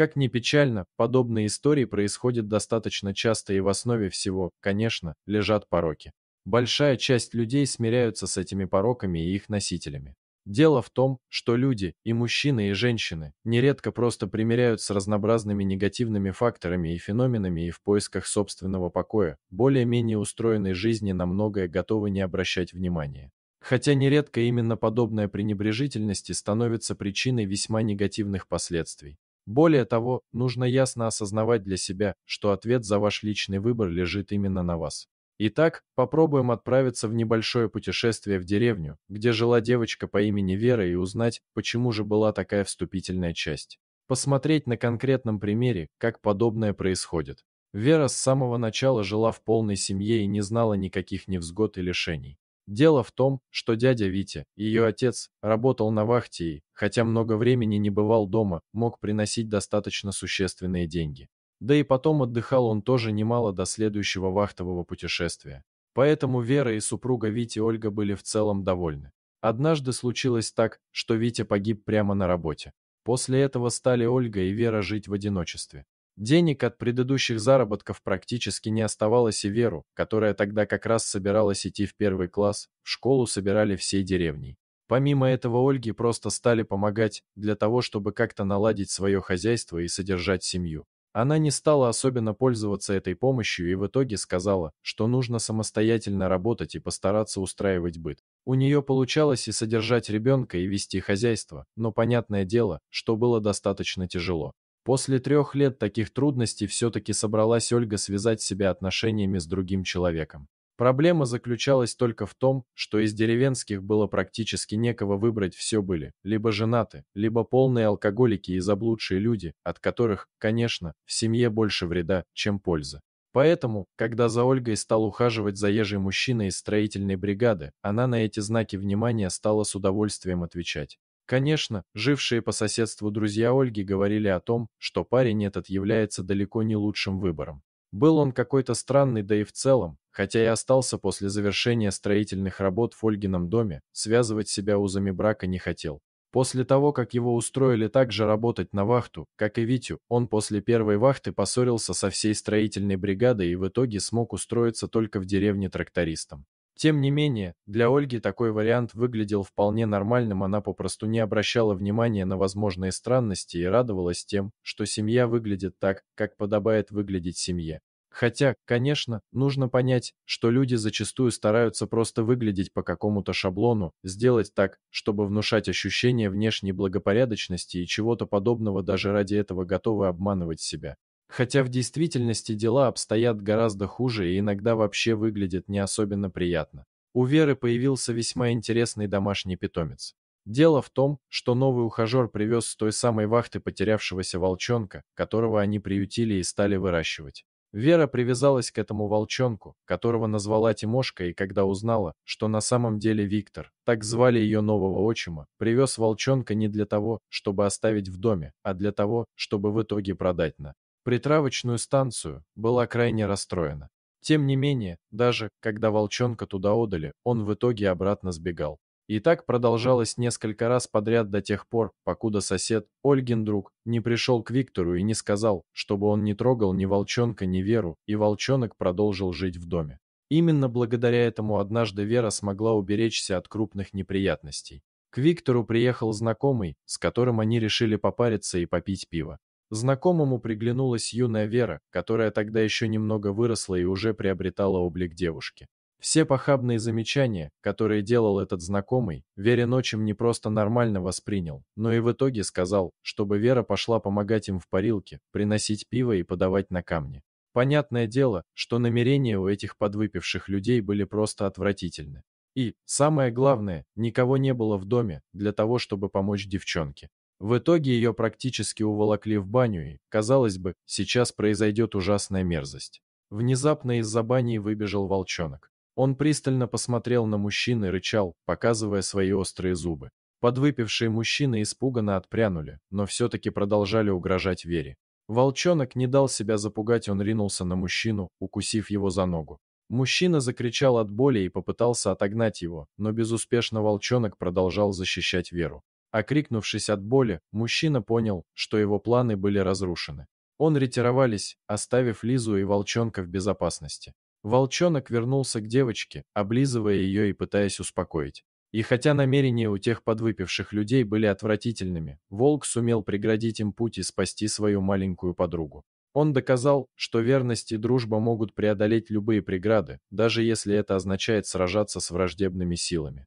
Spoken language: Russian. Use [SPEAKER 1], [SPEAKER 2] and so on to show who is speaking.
[SPEAKER 1] Как ни печально, подобные истории происходят достаточно часто и в основе всего, конечно, лежат пороки. Большая часть людей смиряются с этими пороками и их носителями. Дело в том, что люди, и мужчины, и женщины, нередко просто примиряют с разнообразными негативными факторами и феноменами и в поисках собственного покоя, более-менее устроенной жизни на многое готовы не обращать внимания. Хотя нередко именно подобная пренебрежительность становится причиной весьма негативных последствий. Более того, нужно ясно осознавать для себя, что ответ за ваш личный выбор лежит именно на вас. Итак, попробуем отправиться в небольшое путешествие в деревню, где жила девочка по имени Вера и узнать, почему же была такая вступительная часть. Посмотреть на конкретном примере, как подобное происходит. Вера с самого начала жила в полной семье и не знала никаких невзгод и лишений. Дело в том, что дядя Витя, ее отец, работал на вахте и, хотя много времени не бывал дома, мог приносить достаточно существенные деньги. Да и потом отдыхал он тоже немало до следующего вахтового путешествия. Поэтому Вера и супруга Вити Ольга были в целом довольны. Однажды случилось так, что Витя погиб прямо на работе. После этого стали Ольга и Вера жить в одиночестве. Денег от предыдущих заработков практически не оставалось и Веру, которая тогда как раз собиралась идти в первый класс, в школу собирали всей деревней. Помимо этого Ольги просто стали помогать для того, чтобы как-то наладить свое хозяйство и содержать семью. Она не стала особенно пользоваться этой помощью и в итоге сказала, что нужно самостоятельно работать и постараться устраивать быт. У нее получалось и содержать ребенка, и вести хозяйство, но понятное дело, что было достаточно тяжело. После трех лет таких трудностей все-таки собралась Ольга связать себя отношениями с другим человеком. Проблема заключалась только в том, что из деревенских было практически некого выбрать, все были, либо женаты, либо полные алкоголики и заблудшие люди, от которых, конечно, в семье больше вреда, чем пользы. Поэтому, когда за Ольгой стал ухаживать заезжий мужчина из строительной бригады, она на эти знаки внимания стала с удовольствием отвечать. Конечно, жившие по соседству друзья Ольги говорили о том, что парень этот является далеко не лучшим выбором. Был он какой-то странный, да и в целом, хотя и остался после завершения строительных работ в Ольгином доме, связывать себя узами брака не хотел. После того, как его устроили также работать на вахту, как и Витю, он после первой вахты поссорился со всей строительной бригадой и в итоге смог устроиться только в деревне трактористом. Тем не менее, для Ольги такой вариант выглядел вполне нормальным, она попросту не обращала внимания на возможные странности и радовалась тем, что семья выглядит так, как подобает выглядеть семье. Хотя, конечно, нужно понять, что люди зачастую стараются просто выглядеть по какому-то шаблону, сделать так, чтобы внушать ощущение внешней благопорядочности и чего-то подобного даже ради этого готовы обманывать себя. Хотя в действительности дела обстоят гораздо хуже и иногда вообще выглядят не особенно приятно. У Веры появился весьма интересный домашний питомец. Дело в том, что новый ухажер привез с той самой вахты потерявшегося волчонка, которого они приютили и стали выращивать. Вера привязалась к этому волчонку, которого назвала Тимошка, и когда узнала, что на самом деле Виктор, так звали ее нового отчима, привез волчонка не для того, чтобы оставить в доме, а для того, чтобы в итоге продать на Притравочную станцию была крайне расстроена. Тем не менее, даже когда волчонка туда отдали, он в итоге обратно сбегал. И так продолжалось несколько раз подряд до тех пор, покуда сосед, Ольгин друг, не пришел к Виктору и не сказал, чтобы он не трогал ни волчонка, ни Веру, и волчонок продолжил жить в доме. Именно благодаря этому однажды Вера смогла уберечься от крупных неприятностей. К Виктору приехал знакомый, с которым они решили попариться и попить пиво. Знакомому приглянулась юная Вера, которая тогда еще немного выросла и уже приобретала облик девушки. Все похабные замечания, которые делал этот знакомый, Вере ночем не просто нормально воспринял, но и в итоге сказал, чтобы Вера пошла помогать им в парилке, приносить пиво и подавать на камни. Понятное дело, что намерения у этих подвыпивших людей были просто отвратительны. И, самое главное, никого не было в доме для того, чтобы помочь девчонке. В итоге ее практически уволокли в баню, и, казалось бы, сейчас произойдет ужасная мерзость. Внезапно из-за бани выбежал волчонок. Он пристально посмотрел на мужчин и рычал, показывая свои острые зубы. Подвыпившие мужчины испуганно отпрянули, но все-таки продолжали угрожать Вере. Волчонок не дал себя запугать, он ринулся на мужчину, укусив его за ногу. Мужчина закричал от боли и попытался отогнать его, но безуспешно волчонок продолжал защищать Веру. Окрикнувшись от боли, мужчина понял, что его планы были разрушены. Он ретировались, оставив Лизу и волчонка в безопасности. Волчонок вернулся к девочке, облизывая ее и пытаясь успокоить. И хотя намерения у тех подвыпивших людей были отвратительными, волк сумел преградить им путь и спасти свою маленькую подругу. Он доказал, что верность и дружба могут преодолеть любые преграды, даже если это означает сражаться с враждебными силами.